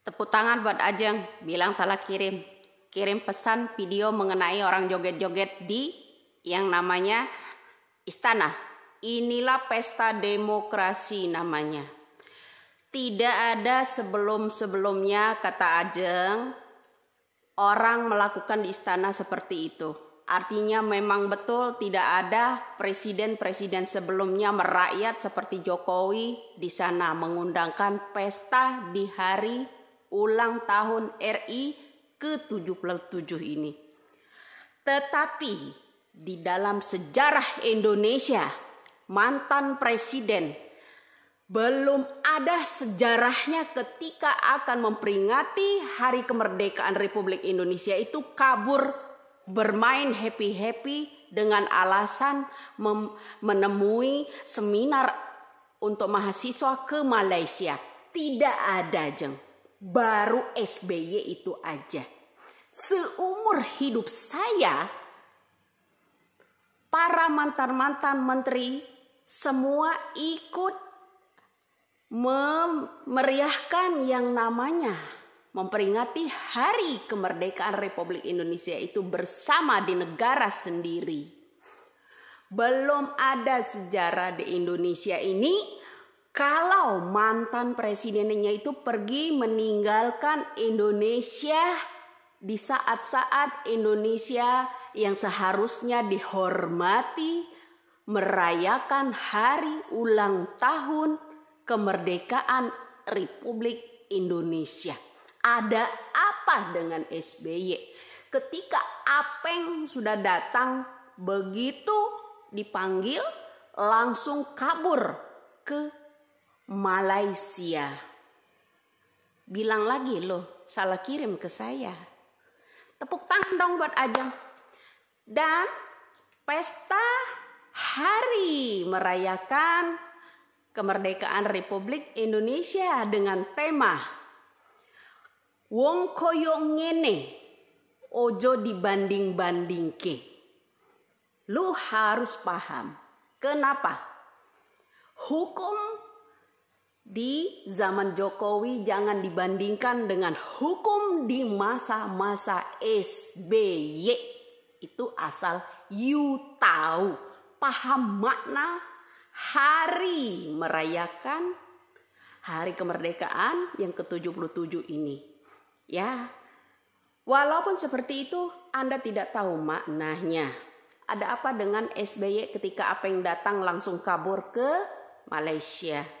Tepuk tangan buat Ajeng, bilang salah kirim. Kirim pesan video mengenai orang joget-joget di yang namanya istana. Inilah pesta demokrasi namanya. Tidak ada sebelum-sebelumnya, kata Ajeng, orang melakukan di istana seperti itu. Artinya memang betul tidak ada presiden-presiden sebelumnya merakyat seperti Jokowi di sana mengundangkan pesta di hari ulang tahun RI ke-77 ini. Tetapi di dalam sejarah Indonesia, mantan presiden belum ada sejarahnya ketika akan memperingati hari kemerdekaan Republik Indonesia itu kabur bermain happy-happy dengan alasan menemui seminar untuk mahasiswa ke Malaysia. Tidak ada, Jeng baru SBY itu aja. Seumur hidup saya, para mantan-mantan menteri semua ikut memeriahkan yang namanya memperingati hari kemerdekaan Republik Indonesia itu bersama di negara sendiri. Belum ada sejarah di Indonesia ini kalau mantan presidennya itu pergi meninggalkan Indonesia di saat-saat Indonesia yang seharusnya dihormati merayakan hari ulang tahun kemerdekaan Republik Indonesia. Ada apa dengan SBY? Ketika Apeng sudah datang begitu dipanggil langsung kabur ke Malaysia. Bilang lagi loh, salah kirim ke saya. Tepuk tangan dong buat Ajeng. Dan pesta hari merayakan kemerdekaan Republik Indonesia dengan tema Wong koyo ngene ojo dibanding-banding ke. Lu harus paham. Kenapa? Hukum di zaman Jokowi jangan dibandingkan dengan hukum di masa-masa SBY. Itu asal you tahu, paham makna hari merayakan hari kemerdekaan yang ke-77 ini. Ya. Walaupun seperti itu Anda tidak tahu maknanya. Ada apa dengan SBY ketika apa yang datang langsung kabur ke Malaysia?